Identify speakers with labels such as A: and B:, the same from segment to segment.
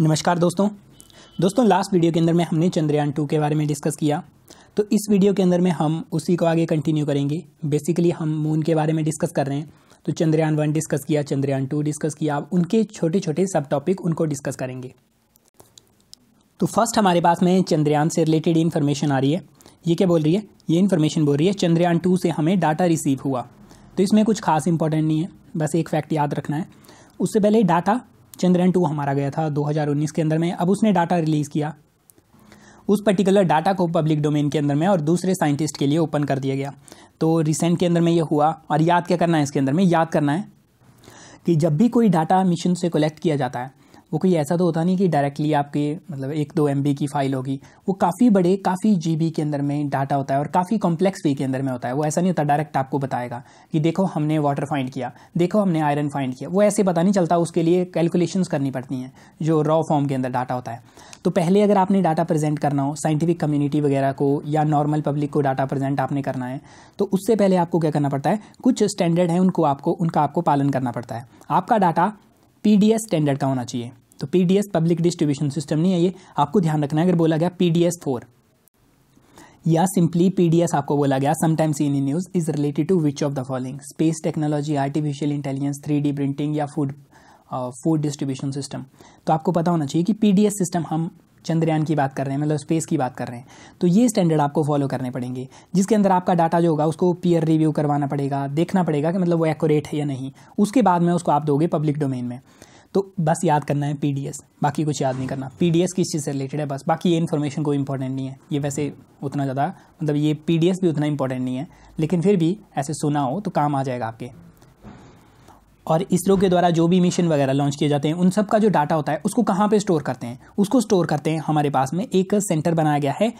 A: नमस्कार दोस्तों दोस्तों लास्ट वीडियो के अंदर में हमने चंद्रयान टू के बारे में डिस्कस किया तो इस वीडियो के अंदर में हम उसी को आगे कंटिन्यू करेंगे बेसिकली हम मून के बारे में डिस्कस कर रहे हैं तो चंद्रयान वन डिस्कस किया चंद्रयान टू डिस्कस किया उनके छोटे छोटे सब टॉपिक उनको डिस्कस करेंगे तो फर्स्ट हमारे पास में चंद्रयान से रिलेटेड इन्फॉर्मेशन आ रही है ये क्या बोल रही है ये इन्फॉर्मेशन बोल रही है चंद्रयान टू से हमें डाटा रिसीव हुआ तो इसमें कुछ खास इंपॉर्टेंट नहीं है बस एक फैक्ट याद रखना है उससे पहले डाटा चंद्रयान टू हमारा गया था 2019 के अंदर में अब उसने डाटा रिलीज़ किया उस पर्टिकुलर डाटा को पब्लिक डोमेन के अंदर में और दूसरे साइंटिस्ट के लिए ओपन कर दिया गया तो रिसेंट के अंदर में ये हुआ और याद क्या करना है इसके अंदर में याद करना है कि जब भी कोई डाटा मिशन से कलेक्ट किया जाता है वो कोई ऐसा तो होता नहीं कि डायरेक्टली आपके मतलब एक दो एम की फाइल होगी वो काफ़ी बड़े काफ़ी जी के अंदर में डाटा होता है और काफ़ी कॉम्प्लेक्स वे के अंदर में होता है वो ऐसा नहीं होता डायरेक्ट आपको बताएगा कि देखो हमने वाटर फाइंड किया देखो हमने आयरन फाइंड किया वो ऐसे पता नहीं चलता उसके लिए कैलकुलेशन करनी पड़ती हैं जो रॉ फॉर्म के अंदर डाटा होता है तो पहले अगर आपने डाटा प्रेजेंट करना हो साइंटिफिक कम्युनिटी वगैरह को या नॉर्मल पब्लिक को डाटा प्रेजेंट आपने करना है तो उससे पहले आपको क्या करना पड़ता है कुछ स्टैंडर्ड है उनको आपको उनका आपको पालन करना पड़ता है आपका डाटा पीडीएस स्टैंडर्ड का होना चाहिए तो पीडीएस पब्लिक डिस्ट्रीब्यूशन सिस्टम नहीं है ये आपको ध्यान रखना है अगर बोला गया पीडीएस फोर या सिंपली पीडीएस आपको बोला गया sometimes in news is related to which of the following space technology artificial intelligence three printing या फूड फूड डिस्ट्रीब्यूशन सिस्टम तो आपको पता होना चाहिए कि पीडीएस सिस्टम हम चंद्रयान की बात कर रहे हैं मतलब स्पेस की बात कर रहे हैं तो ये स्टैंडर्ड आपको फॉलो करने पड़ेंगे जिसके अंदर आपका डाटा जो होगा उसको पीयर रिव्यू करवाना पड़ेगा देखना पड़ेगा कि मतलब वो एक्यूरेट है या नहीं उसके बाद में उसको आप दोगे पब्लिक डोमेन में तो बस याद करना है पी बाकी कुछ याद नहीं करना पी किस चीज़ से रिलेटेड है बस बाकी ये इन्फॉर्मेशन कोई इंपॉर्टेंट नहीं है ये वैसे उतना ज़्यादा मतलब ये पी भी उतना इंपॉर्टेंट नहीं है लेकिन फिर भी ऐसे सुना हो तो काम आ जाएगा आपके और इसरो के द्वारा जो भी मिशन वगैरह लॉन्च किए जाते हैं उन सब का जो डाटा होता है उसको कहाँ पे स्टोर करते हैं उसको स्टोर करते हैं हमारे पास में एक सेंटर बनाया गया है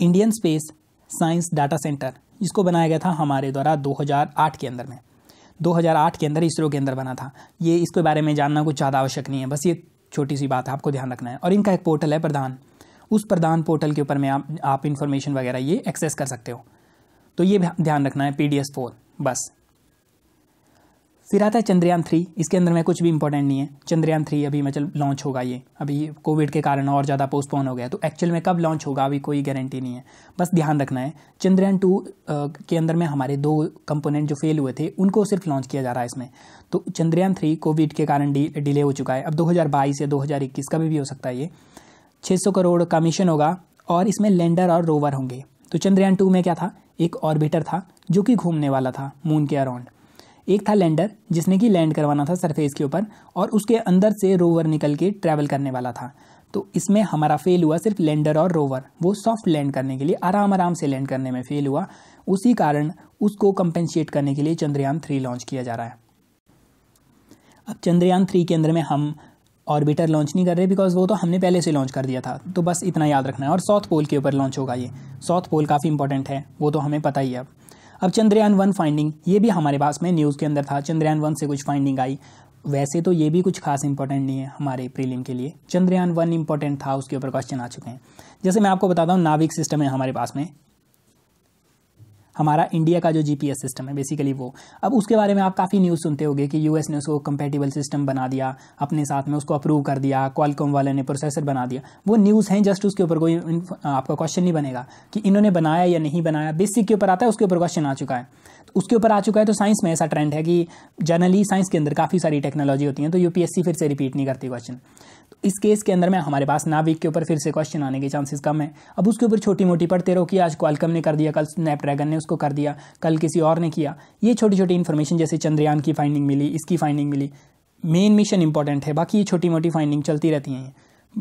A: Indian space science data centre जिसको बनाया गया था हमारे द्वारा 2008 के अंदर में 2008 के अंदर इसरो के अंदर बना था ये इसके बारे में जानना कुछ ज़्यादा आवश्यक नहीं है बस ये छोटी सी बात है आपको ध्यान रखना है और इनका एक पोर्टल है प्रधान उस प्रधान पोर्टल के ऊपर में आप आप इन्फॉर्मेशन वगैरह ये एक्सेस कर सकते हो तो ये ध्यान रखना है पी डी एस फोर बस फिर आता है चंद्रयान थ्री इसके अंदर में कुछ भी इंपॉर्टेंट नहीं है चंद्रयान थ्री अभी मतलब लॉन्च होगा ये अभी कोविड के कारण और ज़्यादा पोस्टपोन हो गया तो एक्चुअल में कब लॉन्च होगा अभी कोई गारंटी नहीं है बस ध्यान रखना है चंद्रयान टू के अंदर में हमारे दो कंपोनेंट जो फेल हुए थे उनको सिर्फ लॉन्च किया जा रहा है इसमें तो चंद्रयान थ्री कोविड के कारण डिले हो चुका है अब दो या दो का भी, हो सकता है ये छः करोड़ का मिशन होगा और इसमें लैंडर और रोवर होंगे तो चंद्रयान टू में क्या था एक ऑर्बिटर था जो कि घूमने वाला था मून के अराउंड एक था लैंडर जिसने कि लैंड करवाना था सरफेस के ऊपर और उसके अंदर से रोवर निकल के ट्रैवल करने वाला था तो इसमें हमारा फेल हुआ सिर्फ लैंडर और रोवर वो सॉफ्ट लैंड करने के लिए आराम आराम से लैंड करने में फेल हुआ उसी कारण उसको कंपेंशिएट करने के लिए चंद्रयान थ्री लॉन्च किया जा रहा है अब चंद्रयान थ्री के अंदर में हम ऑर्बिटर लॉन्च नहीं कर रहे बिकॉज वो तो हमने पहले से लॉन्च कर दिया था तो बस इतना याद रखना है और साउथ पोल के ऊपर लॉन्च होगा ये साउथ पोल काफ़ी इंपॉर्टेंट है वो तो हमें पता ही है अब अब चंद्रयान वन फाइंडिंग ये भी हमारे पास में न्यूज़ के अंदर था चंद्रयान वन से कुछ फाइंडिंग आई वैसे तो ये भी कुछ खास इंपॉर्टेंट नहीं है हमारे प्रीलिम के लिए चंद्रयान वन इंपॉर्टेंट था उसके ऊपर क्वेश्चन आ चुके हैं जैसे मैं आपको बताता हूँ नाविक सिस्टम है हमारे पास में हमारा इंडिया का जो जीपीएस सिस्टम है बेसिकली वो अब उसके बारे में आप काफ़ी न्यूज़ सुनते होंगे कि यूएस ने उसको कंपेटेबल सिस्टम बना दिया अपने साथ में उसको अप्रूव कर दिया क्वालकॉम वाले ने प्रोसेसर बना दिया वो न्यूज़ हैं जस्ट उसके ऊपर कोई आपका क्वेश्चन नहीं बनेगा कि इन्होंने बनाया या नहीं बनाया बेसिक के ऊपर आता है उसके ऊपर क्वेश्चन आ चुका है तो उसके ऊपर आ चुका है तो साइंस में ऐसा ट्रेंड है कि जनरली साइंस के अंदर काफ़ी सारी टेक्नोलॉजी होती है तो यूपीएससी फिर से रिपीट नहीं करती क्वेश्चन इस केस के अंदर में हमारे पास नाविक के ऊपर फिर से क्वेश्चन आने के चांसेस कम है अब उसके ऊपर छोटी मोटी पढ़ते रहो कि आज क्वालकम ने कर दिया कल स्नैपड्रैगन ने उसको कर दिया कल किसी और ने किया ये छोटी छोटी इन्फॉर्मेशन जैसे चंद्रयान की फाइंडिंग मिली इसकी फाइंडिंग मिली मेन मिशन इंपॉर्टेंट है बाकी ये छोटी मोटी फाइंडिंग चलती रहती हैं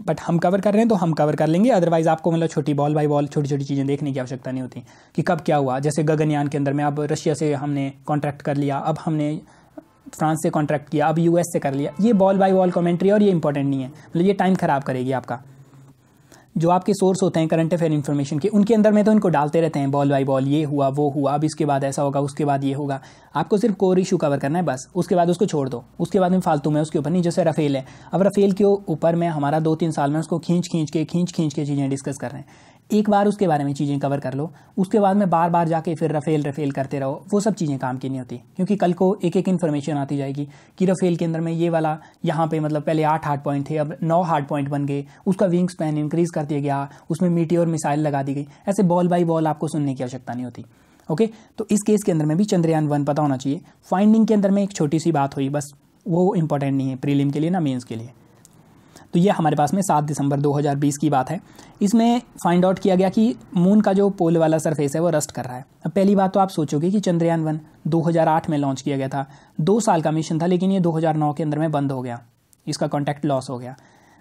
A: बट हम कवर कर रहे हैं तो हम कवर कर लेंगे अदरवाइज आपको मतलब छोटी बॉल बाई बॉल छोटी छोटी चीज़ें देखने की आवश्यकता नहीं होती कि कब क्या हुआ जैसे गगनयान के अंदर में अब रशिया से हमने कॉन्ट्रैक्ट कर लिया अब हमने फ्रांस से कॉन्ट्रैक्ट किया अब यूएस से कर लिया ये बॉल बाय बॉल कमेंट्री और ये इंपॉर्टेंट नहीं है मतलब ये टाइम खराब करेगी आपका जो आपके सोर्स होते हैं करंट अफेयर इन्फॉर्मेशन के उनके अंदर में तो इनको डालते रहते हैं बॉल बाई बॉल ये हुआ वो हुआ अब इसके बाद ऐसा होगा उसके बाद ये होगा आपको सिर्फ कोर इशू कवर करना है बस उसके बाद उसको छोड़ दो उसके बाद में फालतू में उसके ऊपर नहीं जैसे रफेल है अब रफेल के ऊपर में हमारा दो तीन साल में उसको खींच खींच के खींच खींच के चीज़ें डिस्कस कर रहे हैं एक बार उसके बारे में चीज़ें कवर कर लो उसके बाद में बार बार जाके फिर रफेल रफेल करते रहो वो सब चीज़ें काम की नहीं होती क्योंकि कल को एक एक इन्फॉर्मेशन आती जाएगी कि रफेल के अंदर में ये वाला यहाँ पे मतलब पहले आठ हार्ड पॉइंट थे अब नौ हार्ड पॉइंट बन गए उसका विंग स्पैन इंक्रीज़ कर दिया गया उसमें मीटी और मिसाइल लगा दी गई ऐसे बॉल बाई बॉल आपको सुनने की आवश्यकता नहीं होती ओके तो इस केस के अंदर में भी चंद्रयान वन पता होना चाहिए फाइंडिंग के अंदर में एक छोटी सी बात हुई बस वो इंपॉर्टेंट नहीं है प्रीलिम के लिए ना मेन्स के लिए तो ये हमारे पास में सात दिसंबर 2020 की बात है इसमें फाइंड आउट किया गया कि मून का जो पोल वाला सरफेस है वो रस्ट कर रहा है अब पहली बात तो आप सोचोगे कि चंद्रयान वन 2008 में लॉन्च किया गया था दो साल का मिशन था लेकिन ये 2009 के अंदर में बंद हो गया इसका कॉन्टैक्ट लॉस हो गया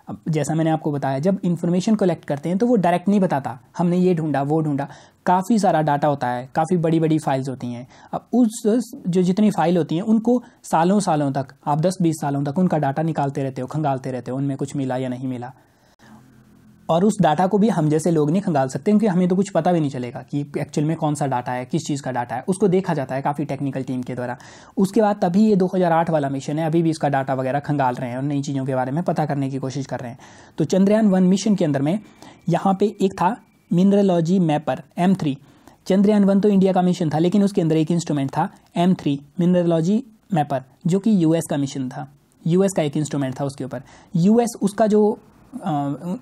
A: अब जैसा मैंने आपको बताया जब इन्फॉर्मेशन कलेक्ट करते हैं तो वो डायरेक्ट नहीं बताता हमने ये ढूंढा वो ढूंढा काफ़ी सारा डाटा होता है काफ़ी बड़ी बड़ी फाइल्स होती हैं अब उस जो जितनी फाइल होती हैं उनको सालों सालों तक आप 10-20 सालों तक उनका डाटा निकालते रहते हो खंगालते रहते हो उनमें कुछ मिला या नहीं मिला और उस डाटा को भी हम जैसे लोग नहीं खंगाल सकते क्योंकि हमें तो कुछ पता भी नहीं चलेगा कि एक्चुअल में कौन सा डाटा है किस चीज़ का डाटा है उसको देखा जाता है काफ़ी टेक्निकल टीम के द्वारा उसके बाद तभी ये 2008 वाला मिशन है अभी भी इसका डाटा वगैरह खंगाल रहे हैं और नई चीज़ों के बारे में पता करने की कोशिश कर रहे हैं तो चंद्रयान वन मिशन के अंदर में यहाँ पर एक था mineralogy mapper M Chandrayaan one तो इंडिया का मिशन था लेकिन उसके अंदर एक इंस्ट्रूमेंट था एम थ्री मिनरलॉजी मैपर जो कि यूएस का मिशन था यूएस का एक इंस्ट्रूमेंट था उसके ऊपर यूएस उसका जो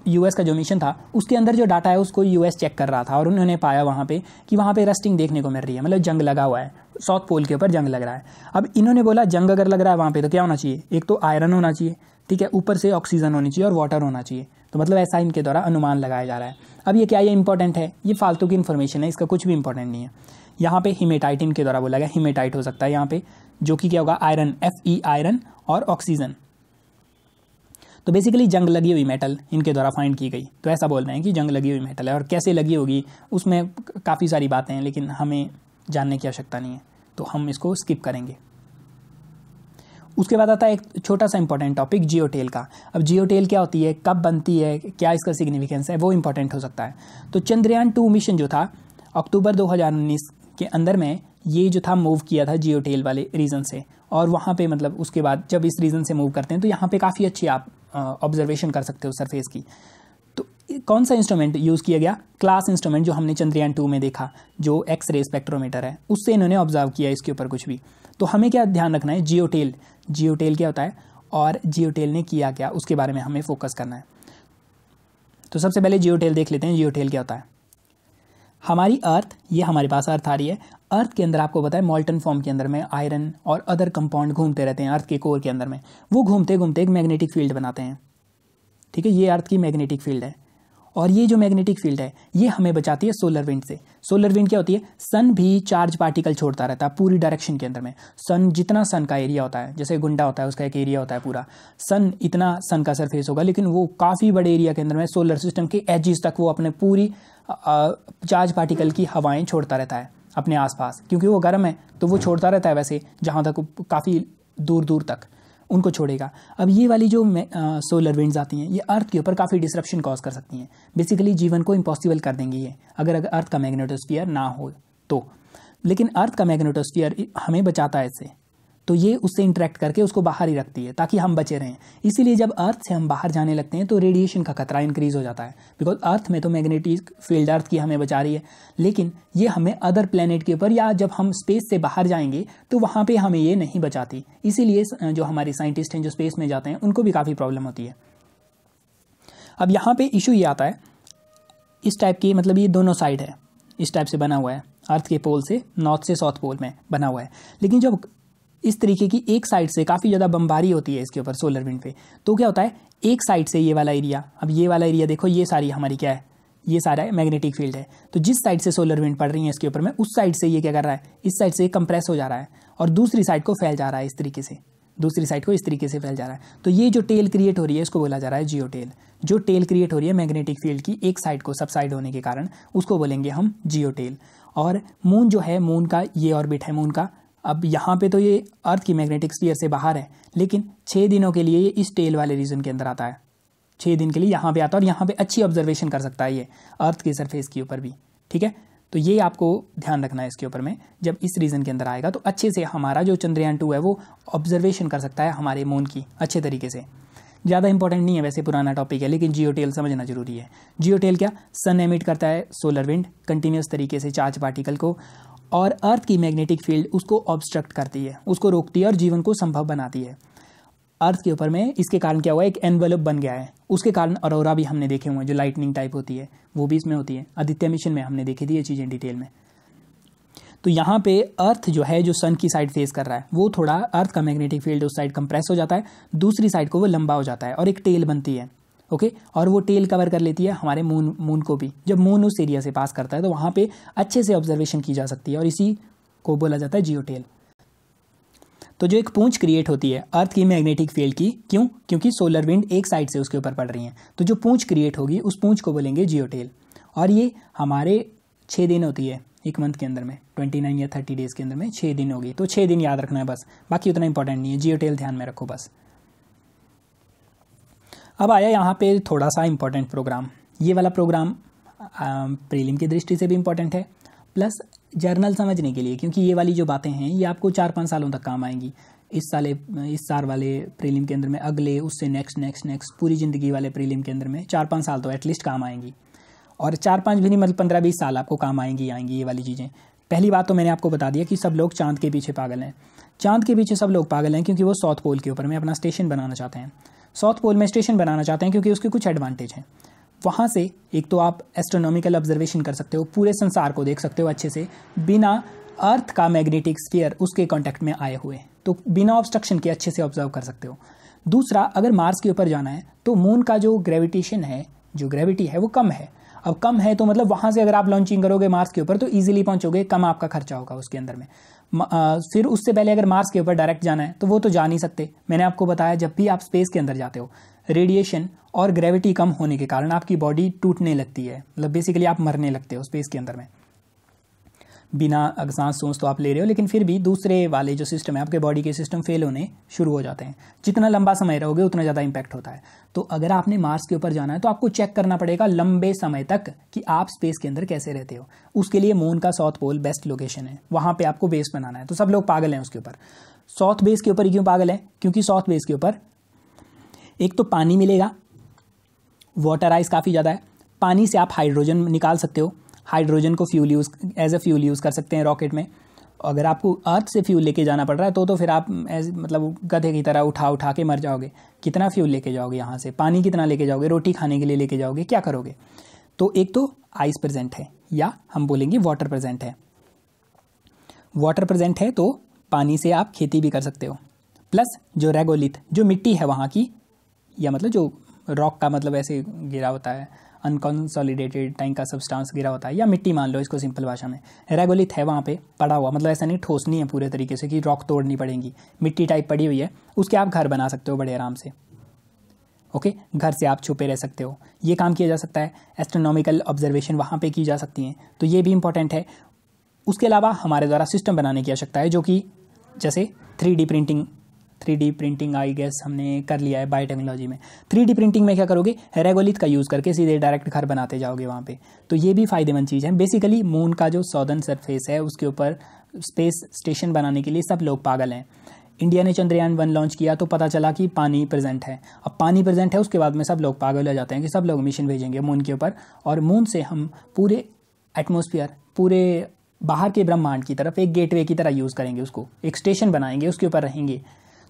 A: यूएस का जो मिशन था उसके अंदर जो डाटा है उसको यूएस चेक कर रहा था और उन्होंने पाया वहाँ पे कि वहाँ पे रस्टिंग देखने को मिल रही है मतलब जंग लगा हुआ है साउथ पोल के ऊपर जंग लग रहा है अब इन्होंने बोला जंग अगर लग रहा है वहाँ पे तो क्या होना चाहिए एक तो आयरन होना चाहिए ठीक है ऊपर से ऑक्सीजन होनी चाहिए और वाटर होना चाहिए तो मतलब ऐसा इनके द्वारा अनुमान लगाया जा रहा है अब ये क्या ये इंपॉर्टेंट है ये फालतू की इन्फॉर्मेशन है इसका कुछ भी इंपॉर्टेंट नहीं है यहाँ पे हिमेटाइट इनके द्वारा बोला गया हिमेटाइट हो सकता है यहाँ पे जो कि क्या होगा आयरन एफ ई आयरन और ऑक्सीजन तो बेसिकली जंग लगी हुई मेटल इनके द्वारा फाइंड की गई तो ऐसा बोल रहे हैं कि जंग लगी हुई मेटल है और कैसे लगी होगी उसमें काफ़ी सारी बातें हैं लेकिन हमें जानने की आवश्यकता नहीं है तो हम इसको स्किप करेंगे उसके बाद आता है एक छोटा सा इंपॉर्टेंट टॉपिक जियो टेल का अब जियो टेल क्या होती है कब बनती है क्या इसका सिग्निफिकेंस है वो इम्पॉर्टेंट हो सकता है तो चंद्रयान टू मिशन जो था अक्टूबर 2019 के अंदर में ये जो था मूव किया था जियो टेल वाले रीज़न से और वहाँ पे मतलब उसके बाद जब इस रीज़न से मूव करते हैं तो यहाँ पे काफ़ी अच्छी आप ऑब्जर्वेशन कर सकते हो सरफेस की तो कौन सा इंस्ट्रूमेंट यूज़ किया गया क्लास इंस्ट्रूमेंट जो हमने चंद्रयान टू में देखा जो एक्स रे स्पेक्ट्रोमीटर है उससे इन्होंने ऑब्जर्व किया इसके ऊपर कुछ भी तो हमें क्या ध्यान रखना है जियोटेल जियोटेल क्या होता है और जियोटेल ने किया क्या उसके बारे में हमें फोकस करना है तो सबसे पहले जियोटेल देख लेते हैं जियोटेल क्या होता है हमारी अर्थ ये हमारे पास अर्थ आ रही है अर्थ के अंदर आपको पता है मॉल्टन फॉर्म के अंदर में आयरन और अदर कंपाउंड घूमते रहते हैं अर्थ के कोर के अंदर में वो घूमते घूमते एक मैग्नेटिक फील्ड बनाते हैं ठीक है ये अर्थ की मैग्नेटिक फील्ड है और ये जो मैग्नेटिक फील्ड है ये हमें बचाती है सोलर विंड से सोलर विंड क्या होती है सन भी चार्ज पार्टिकल छोड़ता रहता है पूरी डायरेक्शन के अंदर में सन जितना सन का एरिया होता है जैसे गुंडा होता है उसका एक एरिया होता है पूरा सन इतना सन का सरफेस होगा लेकिन वो काफ़ी बड़े एरिया के अंदर में सोलर सिस्टम के एजिस तक वो अपने पूरी चार्ज पार्टिकल की हवाएं छोड़ता रहता है अपने आसपास क्योंकि वो गर्म है तो वो छोड़ता रहता है वैसे जहाँ तक काफ़ी दूर दूर तक उनको छोड़ेगा अब ये वाली जो आ, सोलर विंड्स आती हैं ये अर्थ के ऊपर काफ़ी डिसरप्शन कॉज कर सकती हैं बेसिकली जीवन को इम्पॉसिबल कर देंगी ये अगर अगर अर्थ का मैग्नेटोस्फियर ना हो तो लेकिन अर्थ का मैग्नेटोस्फियर हमें बचाता है इससे तो ये उससे इंटरेक्ट करके उसको बाहर ही रखती है ताकि हम बचे रहें इसीलिए जब अर्थ से हम बाहर जाने लगते हैं तो रेडिएशन का खतरा इंक्रीज़ हो जाता है बिकॉज अर्थ में तो मैग्नेटिक फील्ड अर्थ की हमें बचा रही है लेकिन ये हमें अदर प्लानट के ऊपर या जब हम स्पेस से बाहर जाएंगे तो वहाँ पर हमें ये नहीं बचाती इसीलिए जो हमारे साइंटिस्ट हैं जो स्पेस में जाते हैं उनको भी काफ़ी प्रॉब्लम होती है अब यहाँ पर इशू ये आता है इस टाइप की मतलब ये दोनों साइड है इस टाइप से बना हुआ है अर्थ के पोल से नॉर्थ से साउथ पोल में बना हुआ है लेकिन जब इस तरीके की एक साइड से काफ़ी ज़्यादा बमबारी होती है इसके ऊपर सोलर विंड पे तो क्या होता है एक साइड से ये वाला एरिया अब ये वाला एरिया देखो ये सारी हमारी क्या है ये सारा मैग्नेटिक फील्ड है तो जिस साइड से सोलर विंड पड़ रही है इसके ऊपर में उस साइड से ये क्या कर रहा है इस साइड से कंप्रेस हो जा रहा है और दूसरी साइड को फैल जा रहा है इस तरीके से दूसरी साइड को इस तरीके से फैल जा रहा है तो ये जो टेल क्रिएट हो रही है इसको बोला जा रहा है जियो टेल जो टेल क्रिएट हो रही है मैग्नेटिक फील्ड की एक साइड को सबसाइड होने के कारण उसको बोलेंगे हम जियो टेल और मून जो है मून का ये ऑर्बिट है मून का अब यहाँ पे तो ये अर्थ की मैग्नेटिक स्पीयर से बाहर है लेकिन छः दिनों के लिए ये इस टेल वाले रीजन के अंदर आता है छः दिन के लिए यहाँ पे आता है और यहाँ पे अच्छी ऑब्जर्वेशन कर सकता है ये अर्थ के सरफेस के ऊपर भी ठीक है तो ये आपको ध्यान रखना है इसके ऊपर में जब इस रीजन के अंदर आएगा तो अच्छे से हमारा जो चंद्रयान टू है वो ऑब्जर्वेशन कर सकता है हमारे मून की अच्छे तरीके से ज़्यादा इंपॉर्टेंट नहीं है वैसे पुराना टॉपिक है लेकिन जियो टेल समझना जरूरी है जियो टेल क्या सन एमिट करता है सोलर विंड कंटिन्यूस तरीके से चार्ज पार्टिकल को और अर्थ की मैग्नेटिक फील्ड उसको ऑब्स्ट्रक्ट करती है उसको रोकती है और जीवन को संभव बनाती है अर्थ के ऊपर में इसके कारण क्या हुआ एक एनवेलप बन गया है उसके कारण अरोरा भी हमने देखे हुए हैं जो लाइटनिंग टाइप होती है वो भी इसमें होती है आदित्य मिशन में हमने देखी थी ये चीज़ें डिटेल में तो यहाँ पे अर्थ जो है जो सन की साइड फेस कर रहा है वो थोड़ा अर्थ का मैग्नेटिक फील्ड उस साइड कंप्रेस हो जाता है दूसरी साइड को वो लंबा हो जाता है और एक टेल बनती है ओके और वो टेल कवर कर लेती है हमारे मून मून को भी जब मून उस एरिया से पास करता है तो वहाँ पे अच्छे से ऑब्जर्वेशन की जा सकती है और इसी को बोला जाता है जियो टेल तो जो एक पूंछ क्रिएट होती है अर्थ की मैग्नेटिक फील्ड की क्यों क्योंकि सोलर विंड एक साइड से उसके ऊपर पड़ रही हैं तो जो पूंछ क्रिएट होगी उस पूंछ को बोलेंगे जियोटेल और ये हमारे छः दिन होती है एक मंथ के अंदर में ट्वेंटी नाइन या थर्टी डेज़ के अंदर में छः दिन होगी तो छः दिन याद रखना है बस बाकी उतना इंपॉर्टेंट नहीं है जियोटेल ध्यान में रखो बस अब आया यहाँ पे थोड़ा सा इम्पोर्टेंट प्रोग्राम ये वाला प्रोग्राम प्रीलिम की दृष्टि से भी इम्पोर्टेंट है प्लस जर्नल समझने के लिए क्योंकि ये वाली जो बातें हैं ये आपको चार पाँच सालों तक काम आएंगी इस साले इस साल वाले प्रीलिम के अंदर में अगले उससे नेक्स्ट नेक्स्ट नेक्स्ट पूरी ज़िंदगी वाले प्रीलिम के अंदर में चार पाँच साल तो एटलीस्ट काम आएंगी और चार पाँच भी नहीं मतलब पंद्रह बीस साल आपको काम आएंगी आएंगी ये वाली चीज़ें पहली बात तो मैंने आपको बता दिया कि सब लोग चांद के पीछे पागल हैं चांद के पीछे सब लोग पागल हैं क्योंकि वो साउथ पोल के ऊपर में अपना स्टेशन बनाना चाहते हैं साउथ पोल में स्टेशन बनाना चाहते हैं क्योंकि उसके कुछ एडवांटेज हैं वहाँ से एक तो आप एस्ट्रोनॉमिकल ऑब्जर्वेशन कर सकते हो पूरे संसार को देख सकते हो अच्छे से बिना अर्थ का मैग्नेटिक स्फीयर उसके कॉन्टैक्ट में आए हुए तो बिना ऑब्स्ट्रक्शन के अच्छे से ऑब्जर्व कर सकते हो दूसरा अगर मार्स के ऊपर जाना है तो मून का जो ग्रेविटेशन है जो ग्रेविटी है वो कम है अब कम है तो मतलब वहाँ से अगर आप लॉन्चिंग करोगे मार्स के ऊपर तो ईजिली पहुँचोगे कम आपका खर्चा होगा उसके अंदर में फिर उससे पहले अगर मार्स के ऊपर डायरेक्ट जाना है तो वो तो जा नहीं सकते मैंने आपको बताया जब भी आप स्पेस के अंदर जाते हो रेडिएशन और ग्रेविटी कम होने के कारण आपकी बॉडी टूटने लगती है मतलब बेसिकली आप मरने लगते हो स्पेस के अंदर में बिना अगसान सोस तो आप ले रहे हो लेकिन फिर भी दूसरे वाले जो सिस्टम है आपके बॉडी के सिस्टम फेल होने शुरू हो जाते हैं जितना लंबा समय रहोगे उतना ज़्यादा इम्पैक्ट होता है तो अगर आपने मार्स के ऊपर जाना है तो आपको चेक करना पड़ेगा लंबे समय तक कि आप स्पेस के अंदर कैसे रहते हो उसके लिए मून का साउथ पोल बेस्ट लोकेशन है वहाँ पर आपको बेस बनाना है तो सब लोग पागल हैं उसके ऊपर साउथ बेस के ऊपर क्यों पागल है क्योंकि साउथ बेस के ऊपर एक तो पानी मिलेगा वाटर आइस काफ़ी ज़्यादा है पानी से आप हाइड्रोजन निकाल सकते हो हाइड्रोजन को fuel use as a fuel use कर सकते हैं रॉकेट में अगर आपको अर्थ से फ्यूल लेके जाना पड़ रहा है तो तो फिर आप एज मतलब गधे की तरह उठा उठा के मर जाओगे कितना फ्यूल लेके जाओगे यहाँ से पानी कितना लेके जाओगे रोटी खाने के लिए लेके जाओगे क्या करोगे तो एक तो आइस प्रेजेंट है या हम बोलेंगे वाटर प्रेजेंट है वाटर प्रेजेंट है तो पानी से आप खेती भी कर सकते हो प्लस जो रेगोलिथ जो मिट्टी है वहाँ की या मतलब जो रॉक का मतलब ऐसे गिरा होता है अनकॉन्सॉलीडेटेड टाइम का सब्सटांस गिरा होता है या मिट्टी मान लो इसको सिंपल भाषा में रेगोलिथ है वहाँ पे पड़ा हुआ मतलब ऐसा नहीं ठोस नहीं है पूरे तरीके से कि रॉक तोड़नी पड़ेगी मिट्टी टाइप पड़ी हुई है उसके आप घर बना सकते हो बड़े आराम से ओके okay? घर से आप छुपे रह सकते हो ये काम किया जा सकता है एस्ट्रोनॉमिकल ऑब्जर्वेशन वहाँ पे की जा सकती हैं तो ये भी इंपॉर्टेंट है उसके अलावा हमारे द्वारा सिस्टम बनाने की आवश्यकता है जो कि जैसे three printing three printing I guess हमने कर लिया है बायोटेक्नोलॉजी में थ्री प्रिंटिंग में क्या करोगे रेगोलिथ का यूज़ करके सीधे डायरेक्ट घर बनाते जाओगे वहाँ पर तो ये भी फ़ायदेमंद चीज़ है बेसिकली मून का जो सौदर्न सरफेस है उसके ऊपर स्पेस स्टेशन बनाने के लिए सब लोग पागल हैं इंडिया ने चंद्रयान वन लॉन्च किया तो पता चला कि पानी प्रेजेंट है अब पानी प्रेजेंट है उसके बाद में सब लोग पागल हो जाते हैं कि सब लोग मिशन भेजेंगे मून के ऊपर और मून से हम पूरे एटमोसफियर पूरे बाहर के ब्रह्मांड की तरफ एक गेटवे की तरह यूज़ करेंगे उसको एक स्टेशन बनाएंगे उसके ऊपर रहेंगे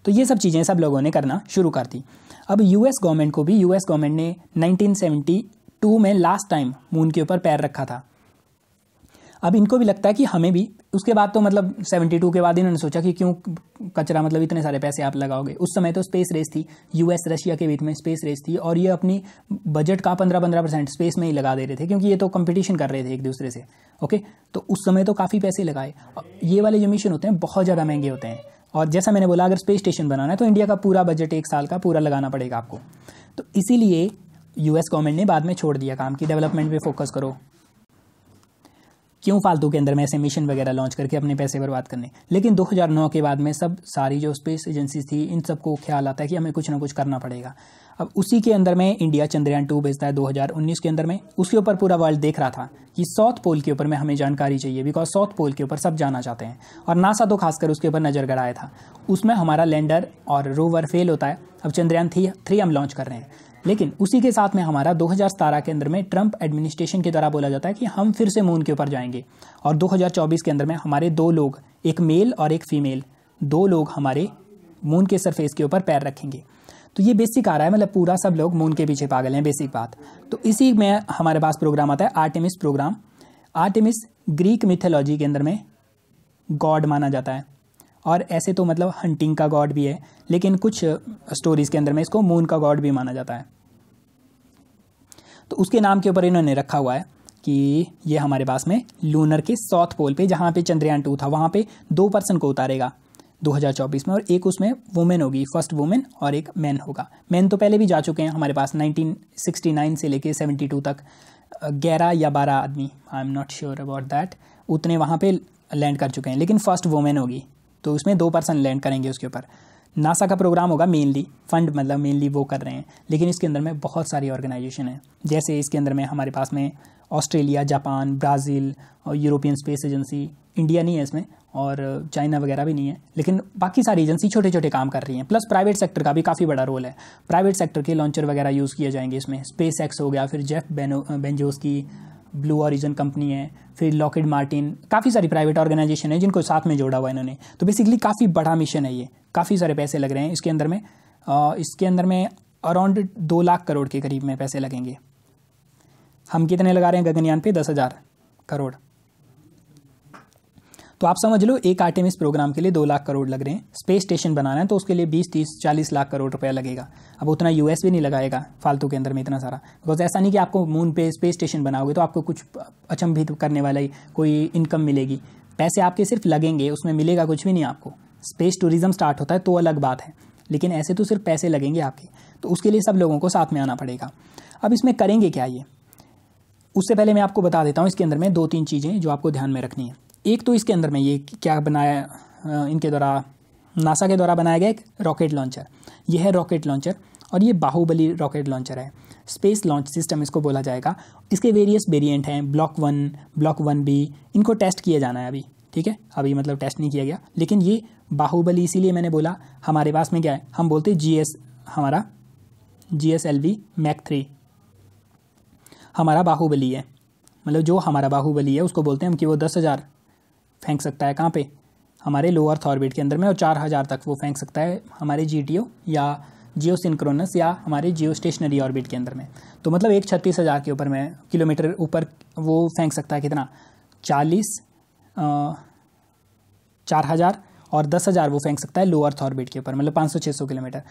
A: तो ये सब चीज़ें सब लोगों ने करना शुरू कर दी अब यूएस गवर्नमेंट को भी यूएस गवर्नमेंट ने 1972 में लास्ट टाइम मून के ऊपर पैर रखा था अब इनको भी लगता है कि हमें भी उसके बाद तो मतलब 72 के बाद इन्होंने सोचा कि क्यों कचरा मतलब इतने सारे पैसे आप लगाओगे उस समय तो स्पेस रेस थी यूएस रशिया के बीच में स्पेस रेस थी और ये अपनी बजट का 15 पंद्रह परसेंट स्पेस में ही लगा दे रहे थे क्योंकि ये तो कंपटीशन कर रहे थे एक दूसरे से ओके तो उस समय तो काफ़ी पैसे लगाए ये वाले जो मिशन होते हैं बहुत ज़्यादा महंगे होते हैं और जैसा मैंने बोला अगर स्पेस स्टेशन बनाना है तो इंडिया का पूरा बजट एक साल का पूरा लगाना पड़ेगा आपको तो इसीलिए यूएस गवर्नमेंट ने बाद में छोड़ दिया काम की डेवलपमेंट पे फोकस करो क्यों फालतू के अंदर में ऐसे मिशन वगैरह लॉन्च करके अपने पैसे बर्बाद करने लेकिन 2009 के बाद में सब सारी जो स्पेस एजेंसी थी इन सबको ख्याल आता है कि हमें कुछ ना कुछ करना पड़ेगा अब उसी के अंदर में इंडिया चंद्रयान टू भेजता है 2019 के अंदर में उसके ऊपर पूरा वर्ल्ड देख रहा था कि साउथ पोल के ऊपर में हमें जानकारी चाहिए बिकॉज साउथ पोल के ऊपर सब जाना चाहते हैं और नासा तो खासकर उसके ऊपर नज़र गड़ाया था उसमें हमारा लैंडर और रोवर फेल होता है अब चंद्रयान थ्री थ्री हम लॉन्च कर रहे हैं लेकिन उसी के साथ में हमारा दो के अंदर में ट्रंप एडमिनिस्ट्रेशन के द्वारा बोला जाता है कि हम फिर से मून के ऊपर जाएंगे और 2024 के अंदर में हमारे दो लोग एक मेल और एक फीमेल दो लोग हमारे मून के सरफेस के ऊपर पैर रखेंगे तो ये बेसिक आ रहा है मतलब पूरा सब लोग मून के पीछे पागल हैं बेसिक बात तो इसी में हमारे पास प्रोग्राम आता है Artemis programme Artemis Greek mythology के अंदर में गॉड माना जाता है और ऐसे तो मतलब हंटिंग का गॉड भी है लेकिन कुछ स्टोरीज़ के अंदर में इसको मून का गॉड भी माना जाता है तो उसके नाम के ऊपर इन्होंने रखा हुआ है कि ये हमारे पास में लूनर के साउथ पोल पे जहाँ पे चंद्रयान टू था वहाँ पे दो पर्सन को उतारेगा 2024 में और एक उसमें वुमेन होगी फर्स्ट वुमेन और एक मैन होगा मैन तो पहले भी जा चुके हैं हमारे पास 1969 से लेके 72 तक ग्यारह या बारह आदमी I am not sure about that उतने वहाँ पे लैंड कर चुके हैं लेकिन फर्स्ट वुमेन होगी तो उसमें दो पर्सन लैंड करेंगे उसके ऊपर नासा का प्रोग्राम होगा मेनली फंड मतलब मेनली वो कर रहे हैं लेकिन इसके अंदर में बहुत सारी ऑर्गेनाइजेशन है जैसे इसके अंदर में हमारे पास में ऑस्ट्रेलिया जापान ब्राज़ील और यूरोपियन स्पेस एजेंसी इंडिया नहीं है इसमें और चाइना वगैरह भी नहीं है लेकिन बाकी सारी एजेंसी छोटे छोटे काम कर रही हैं प्लस प्राइवेट सेक्टर का भी काफ़ी बड़ा रोल है प्राइवेट सेक्टर के लॉन्चर वगैरह यूज़ किए जाएंगे इसमें स्पेस एक्स हो गया फिर जेफ बेनो बेंजोस की ब्लू ऑरिजन कंपनी है फिर लॉकेट मार्टिन काफ़ी सारी प्राइवेट ऑर्गेनाइजेशन है जिनको साथ में जोड़ा हुआ है इन्होंने तो बेसिकली काफ़ी बड़ा मिशन है ये काफ़ी सारे पैसे लग रहे हैं इसके अंदर में आ, इसके अंदर में अराउंड दो लाख करोड़ के करीब में पैसे लगेंगे हम कितने लगा रहे हैं गगनयान पे दस हज़ार करोड़ तो आप समझ लो एक इस प्रोग्राम के लिए दो लाख करोड़ लग रहे हैं स्पेस स्टेशन बनाना है तो उसके लिए बीस तीस चालीस लाख करोड़ रुपया लगेगा अब उतना यूएस भी नहीं लगाएगा फालतू के अंदर में इतना सारा बिकॉज ऐसा नहीं कि आपको मून पे स्पेस स्टेशन बनाओगे तो आपको कुछ अचंभित करने वाला ही कोई इनकम मिलेगी पैसे आपके सिर्फ लगेंगे उसमें मिलेगा कुछ भी नहीं आपको स्पेस टूरिज़्म स्टार्ट होता है तो अलग बात है लेकिन ऐसे तो सिर्फ पैसे लगेंगे आपके तो उसके लिए सब लोगों को साथ में आना पड़ेगा अब इसमें करेंगे क्या ये उससे पहले मैं आपको बता देता हूँ इसके अंदर में दो तीन चीज़ें जो आपको ध्यान में रखनी है एक तो इसके अंदर में ये क्या बनाया इनके द्वारा नासा के द्वारा बनाया गया एक रॉकेट लॉन्चर यह है रॉकेट लॉन्चर और ये बाहुबली रॉकेट लॉन्चर है स्पेस लॉन्च सिस्टम इसको बोला जाएगा इसके वेरियस वेरिएंट हैं block one block one B इनको टेस्ट किया जाना है अभी ठीक है अभी मतलब टेस्ट नहीं किया गया लेकिन ये बाहुबली इसीलिए मैंने बोला हमारे पास में क्या है हम बोलते जी हमारा G S L V mark three हमारा बाहुबली है मतलब जो हमारा बाहुबली है उसको बोलते हैं हम कि वो दस हज़ार फेंक सकता है कहाँ पे हमारे लोअर थॉर्बिट ऑर्बिट के अंदर में और चार हज़ार तक वो फेंक सकता है हमारे जी टी ओ या जियो सिंक्रोनस या हमारे जियो स्टेशनरी ऑर्बिट के अंदर में तो मतलब एक छत्तीस हज़ार के ऊपर में किलोमीटर ऊपर वो फेंक सकता है कितना चालीस चार हज़ार और दस हज़ार वो फेंक सकता है लो अर्थ ऑर्बिट के ऊपर मतलब पाँच सौ छः सौ किलोमीटर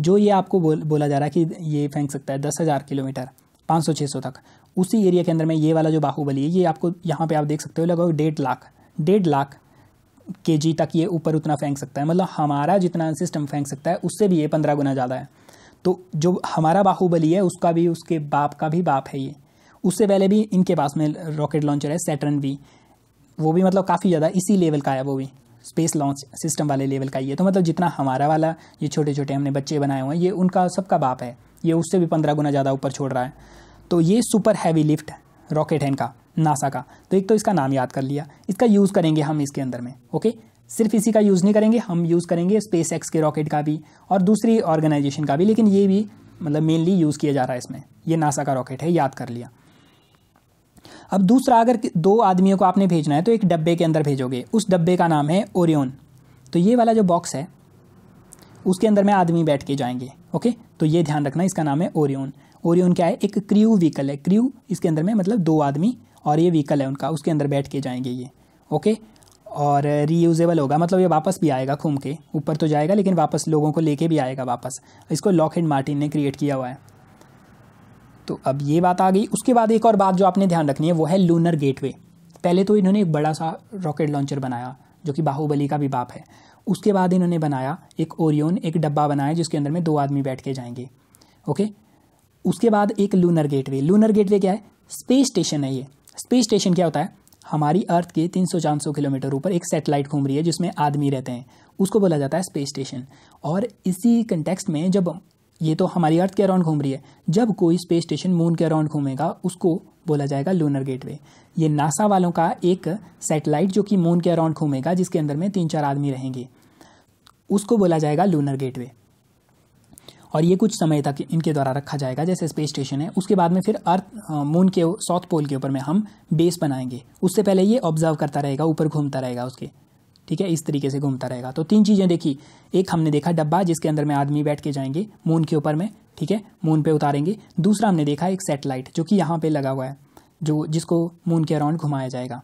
A: जो ये आपको बोल बोला जा रहा है कि ये फेंक सकता है दस हज़ार किलोमीटर पाँच सौ छः सौ तक उसी एरिया के अंदर में ये वाला जो बाहुबली है ये आपको यहाँ पे आप देख सकते हो लगभग डेढ़ लाख डेढ़ लाख के जी तक ये ऊपर उतना फेंक सकता है मतलब हमारा जितना सिस्टम फेंक सकता है उससे भी ये पंद्रह गुना ज़्यादा है तो जो हमारा बाहुबली है उसका भी उसके बाप का भी बाप है ये उससे पहले भी इनके पास में रॉकेट लॉन्चर है सैटर्न वी वो भी मतलब काफ़ी ज़्यादा इसी लेवल का है वो भी स्पेस लॉन्च सिस्टम वाले लेवल का ही है तो मतलब जितना हमारा वाला ये छोटे छोटे हमने बच्चे बनाए हुए हैं ये उनका सबका बाप है ये उससे भी पंद्रह गुना ज़्यादा ऊपर छोड़ रहा है तो ये सुपर हैवी लिफ्ट रॉकेट है इनका नासा का तो एक तो इसका नाम याद कर लिया इसका यूज़ करेंगे हम इसके अंदर में ओके सिर्फ इसी का यूज़ नहीं करेंगे हम यूज़ करेंगे स्पेस एक्स के रॉकेट का भी और दूसरी ऑर्गेनाइजेशन का भी लेकिन ये भी मतलब मेनली यूज़ किया जा रहा है इसमें ये नासा का रॉकेट है याद कर लिया अब दूसरा अगर दो आदमियों को आपने भेजना है तो एक डब्बे के अंदर भेजोगे उस डब्बे का नाम है ओरियन तो ये वाला जो बॉक्स है उसके अंदर में आदमी बैठ के जाएंगे ओके तो ये ध्यान रखना इसका नाम है ओरियन ओरियन क्या है एक क्र्यू व्हीकल है क्र्यू इसके अंदर में मतलब दो आदमी और ये व्हीकल है उनका उसके अंदर बैठ के जाएंगे ये ओके और रीयूजेबल होगा मतलब ये वापस भी आएगा घूम के ऊपर तो जाएगा लेकिन वापस लोगों को लेके भी आएगा वापस इसको लॉक एंड मार्टिन ने क्रिएट किया हुआ है तो अब ये बात आ गई उसके बाद एक और बात जो आपने ध्यान रखनी है वो है लूनर गेटवे पहले तो इन्होंने एक बड़ा सा रॉकेट लॉन्चर बनाया जो कि बाहुबली का भी बाप है उसके बाद इन्होंने बनाया एक ओरियोन एक डब्बा बनाया जिसके अंदर में दो आदमी बैठ के जाएंगे ओके उसके बाद एक लूनर गेटवे लूनर गेटवे क्या है स्पेस स्टेशन है ये स्पेस स्टेशन क्या होता है हमारी अर्थ के तीन सौ चार सौ किलोमीटर ऊपर एक सैटेलाइट घूम रही है जिसमें आदमी रहते हैं उसको बोला जाता है स्पेस स्टेशन और इसी कंटेक्स्ट में जब ये तो हमारी अर्थ के अराउंड घूम रही है जब कोई स्पेस स्टेशन मून के अराउंड घूमेगा उसको बोला जाएगा लूनर गेटवे ये नासा वालों का एक सैटेलाइट जो कि मून के अराउंड घूमेगा जिसके अंदर में तीन चार आदमी रहेंगे उसको बोला जाएगा लूनर गेटवे और ये कुछ समय तक इनके द्वारा रखा जाएगा जैसे स्पेस स्टेशन है उसके बाद में फिर अर्थ मून के साउथ पोल के ऊपर में हम बेस बनाएंगे उससे पहले ये ऑब्जर्व करता रहेगा ऊपर घूमता रहेगा उसके ठीक है इस तरीके से घूमता रहेगा तो तीन चीज़ें देखी एक हमने देखा डब्बा जिसके अंदर में आदमी बैठ के जाएंगे मून के ऊपर में ठीक है मून पे उतारेंगे दूसरा हमने देखा एक सेटेलाइट जो कि यहाँ पे लगा हुआ है जो जिसको मून के अराउंड घुमाया जाएगा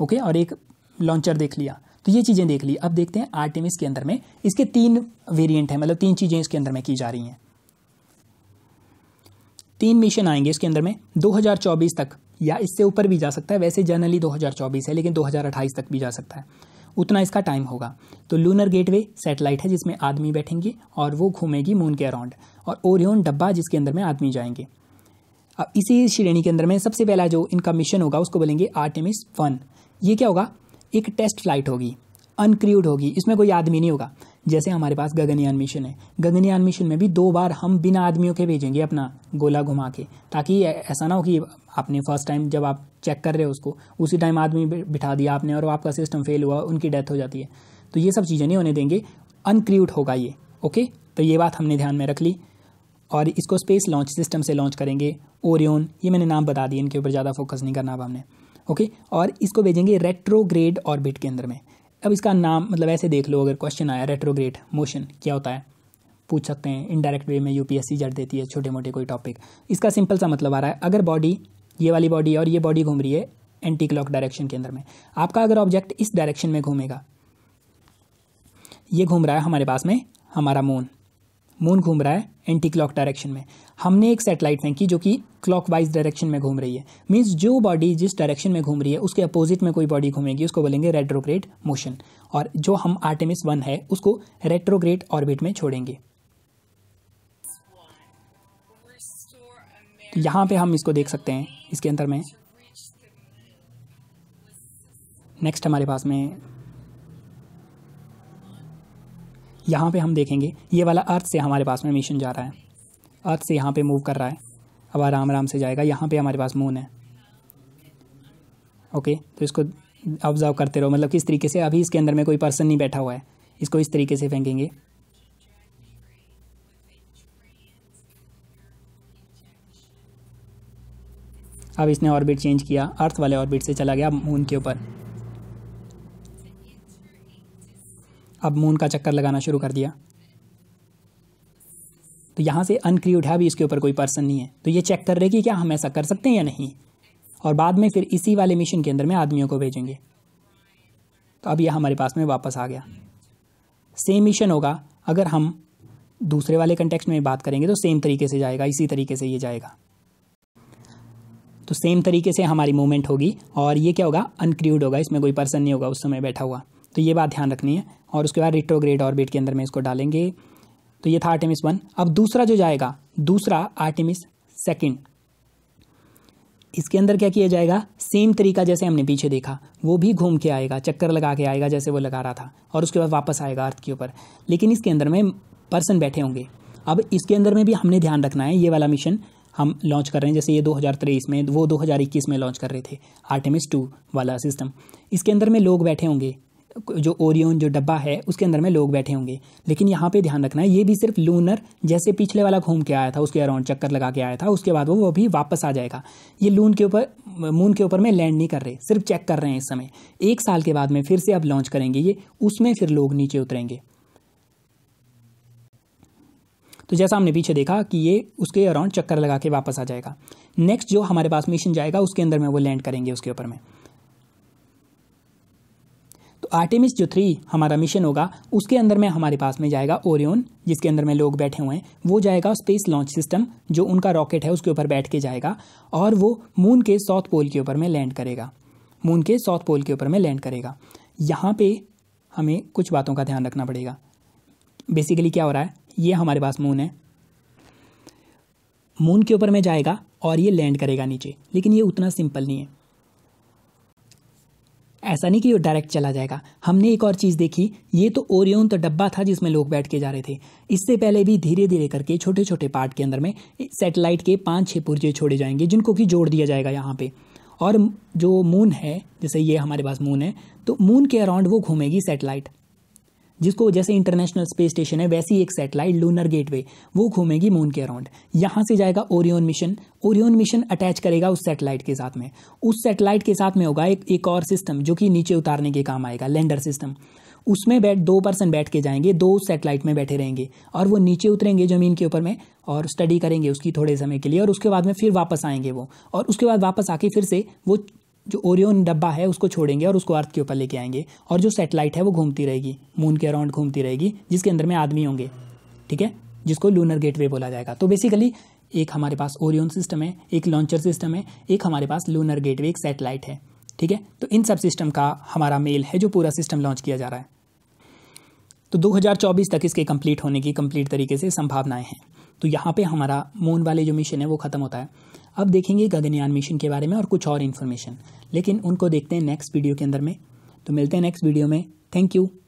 A: ओके और एक लॉन्चर देख लिया तो ये चीज़ें देख ली अब देखते हैं आर्टिमिस के अंदर में इसके तीन वेरियंट हैं मतलब तीन चीज़ें इसके अंदर में की जा रही हैं तीन मिशन आएंगे इसके अंदर में दो तक या इससे ऊपर भी जा सकता है वैसे जनरली दो है लेकिन दो तक भी जा सकता है उतना इसका टाइम होगा तो लूनर गेटवे सैटेलाइट है जिसमें आदमी बैठेंगे और वो घूमेगी मून के अराउंड और ओरियन डब्बा जिसके अंदर में आदमी जाएंगे अब इसी श्रेणी के अंदर में सबसे पहला जो इनका मिशन होगा उसको बोलेंगे आर्टेमिस वन ये क्या होगा एक टेस्ट फ्लाइट होगी अनक्रूड होगी इसमें कोई आदमी नहीं होगा जैसे हमारे पास गगनयान मिशन है गगनयान मिशन में भी दो बार हम बिना आदमियों के भेजेंगे अपना गोला घुमा के ताकि ऐसा ना हो कि आपने फर्स्ट टाइम जब आप चेक कर रहे हो उसको उसी टाइम आदमी बिठा दिया आपने और आपका सिस्टम फेल हुआ उनकी डेथ हो जाती है तो ये सब चीज़ें नहीं होने देंगे अनक्रियूट होगा ये ओके तो ये बात हमने ध्यान में रख ली और इसको स्पेस लॉन्च सिस्टम से लॉन्च करेंगे ओरियन ये मैंने नाम बता दिए इनके ऊपर ज़्यादा फोकस नहीं करना अब हमने ओके और इसको भेजेंगे रेट्रोग्रेड ऑर्बिट के अंदर में अब इसका नाम मतलब ऐसे देख लो अगर क्वेश्चन आया रेट्रोग्रेड मोशन क्या होता है पूछ सकते हैं इनडायरेक्ट वे में यूपीएससी जट देती है छोटे मोटे कोई टॉपिक इसका सिंपल सा मतलब आ रहा है अगर बॉडी ये वाली बॉडी और ये बॉडी घूम रही है एंटी क्लॉक डायरेक्शन के अंदर में आपका अगर ऑब्जेक्ट इस डायरेक्शन में घूमेगा ये घूम रहा है हमारे पास में हमारा मून मून घूम रहा है एंटी क्लॉक डायरेक्शन में हमने एक सेटेलाइट फेंकी जो कि क्लॉकवाइज डायरेक्शन में घूम रही है मींस जो बॉडी जिस डायरेक्शन में घूम रही है उसके अपोजिट में कोई बॉडी घूमेगी उसको बोलेंगे रेट्रोग्रेड मोशन और जो हम आर्टेमिस वन है उसको रेट्रोग्रेड ऑर्बिट में छोड़ेंगे तो यहाँ पे हम इसको देख सकते हैं इसके अंदर में नेक्स्ट हमारे पास में यहाँ पे हम देखेंगे ये वाला अर्थ से हमारे पास में मिशन जा रहा है अर्थ से यहाँ पे मूव कर रहा है अब आराम आराम से जाएगा यहाँ पे हमारे पास मून है ओके तो इसको ऑब्जर्व करते रहो मतलब किस तरीके से अभी इसके अंदर में कोई पर्सन नहीं बैठा हुआ है इसको इस तरीके से फेंकेंगे अब इसने ऑर्बिट चेंज किया अर्थ वाले ऑर्बिट से चला गया मून के ऊपर अब मून का चक्कर लगाना शुरू कर दिया तो यहाँ से अनक्रियूड है अभी इसके ऊपर कोई पर्सन नहीं है तो ये चेक कर रहे कि क्या हम ऐसा कर सकते हैं या नहीं और बाद में फिर इसी वाले मिशन के अंदर में आदमियों को भेजेंगे तो अब यह हमारे पास में वापस आ गया सेम मिशन होगा अगर हम दूसरे वाले कंटेक्स्ट में बात करेंगे तो सेम तरीके से जाएगा इसी तरीके से ये जाएगा तो सेम तरीके से हमारी मूवमेंट होगी और ये क्या होगा अनक्रूड होगा इसमें कोई पर्सन नहीं होगा उस समय बैठा हुआ तो ये बात ध्यान रखनी है और उसके बाद रिट्रोग्रेड ऑर्बिट के अंदर में इसको डालेंगे तो ये था आर्टिमिस वन अब दूसरा जो जाएगा दूसरा आर्टिमिस सेकेंड इसके अंदर क्या किया जाएगा सेम तरीका जैसे हमने पीछे देखा वो भी घूम के आएगा चक्कर लगा के आएगा जैसे वो लगा रहा था और उसके बाद वापस आएगा अर्थ के ऊपर लेकिन इसके अंदर में पर्सन बैठे होंगे अब इसके अंदर में भी हमने ध्यान रखना है ये वाला मिशन हम लॉन्च कर रहे हैं जैसे ये 2023 में वो 2021 में लॉन्च कर रहे थे आर्टेमिस टू वाला सिस्टम इसके अंदर में लोग बैठे होंगे जो ओरियन जो डब्बा है उसके अंदर में लोग बैठे होंगे लेकिन यहाँ पे ध्यान रखना है ये भी सिर्फ लूनर जैसे पिछले वाला घूम के आया था उसके अराउंड चक्कर लगा के आया था उसके बाद वो वो भी वापस आ जाएगा ये लून के ऊपर मून के ऊपर में लैंड नहीं कर रहे सिर्फ चेक कर रहे हैं इस समय एक साल के बाद में फिर से अब लॉन्च करेंगे ये उसमें फिर लोग नीचे उतरेंगे तो जैसा हमने पीछे देखा कि ये उसके अराउंड चक्कर लगा के वापस आ जाएगा नेक्स्ट जो हमारे पास मिशन जाएगा उसके अंदर में वो लैंड करेंगे उसके ऊपर में तो आर्टेमिस जो थ्री हमारा मिशन होगा उसके अंदर में हमारे पास में जाएगा ओरियन जिसके अंदर में लोग बैठे हुए हैं वो जाएगा स्पेस लॉन्च सिस्टम जो उनका रॉकेट है उसके ऊपर बैठ के जाएगा और वो मून के साउथ पोल के ऊपर में लैंड करेगा मून के साउथ पोल के ऊपर में लैंड करेगा यहाँ पे हमें कुछ बातों का ध्यान रखना पड़ेगा बेसिकली क्या हो रहा है ये हमारे पास मून है मून के ऊपर में जाएगा और ये लैंड करेगा नीचे लेकिन ये उतना सिंपल नहीं है ऐसा नहीं कि ये डायरेक्ट चला जाएगा हमने एक और चीज़ देखी ये तो ओरियन तो डब्बा था जिसमें लोग बैठ के जा रहे थे इससे पहले भी धीरे धीरे करके छोटे छोटे पार्ट के अंदर में सैटेलाइट के पाँच छः पुर्जे छोड़े जाएंगे जिनको कि जोड़ दिया जाएगा यहाँ पे और जो मून है जैसे ये हमारे पास मून है तो मून के अराउंड वो घूमेगी सैटेलाइट जिसको जैसे इंटरनेशनल स्पेस स्टेशन है वैसी एक सैटेलाइट लूनर गेटवे वो घूमेगी मून के अराउंड यहाँ से जाएगा Orion mission Orion mission attach करेगा उस सैटेलाइट के साथ में उस सैटेलाइट के साथ में होगा एक एक और सिस्टम जो कि नीचे उतारने के काम आएगा लैंडर सिस्टम उसमें बैठ दो पर्सन बैठ के जाएंगे दो सैटेलाइट में बैठे रहेंगे और वो नीचे उतरेंगे ज़मीन के ऊपर में और स्टडी करेंगे उसकी थोड़े समय के लिए और उसके बाद में फिर वापस आएंगे वो और उसके बाद वापस आके फिर से वो जो ओरियन डब्बा है उसको छोड़ेंगे और उसको अर्थ के ऊपर लेके आएंगे और जो सेटेलाइट है वो घूमती रहेगी मून के अराउंड घूमती रहेगी जिसके अंदर में आदमी होंगे ठीक है जिसको लूनर गेटवे बोला जाएगा तो बेसिकली एक हमारे पास ओरियन सिस्टम है एक लॉन्चर सिस्टम है एक हमारे पास लूनर गेटवे एक सेटेलाइट है ठीक है तो इन सब सिस्टम का हमारा मेल है जो पूरा सिस्टम लॉन्च किया जा रहा है तो 2024 तक इसके कंप्लीट होने की कंप्लीट तरीके से संभावनाएं हैं तो यहाँ पे हमारा मून वाले जो मिशन है वो ख़त्म होता है अब देखेंगे गगनयान मिशन के बारे में और कुछ और इन्फॉर्मेशन लेकिन उनको देखते हैं नेक्स्ट वीडियो के अंदर में तो मिलते हैं नेक्स्ट वीडियो में थैंक यू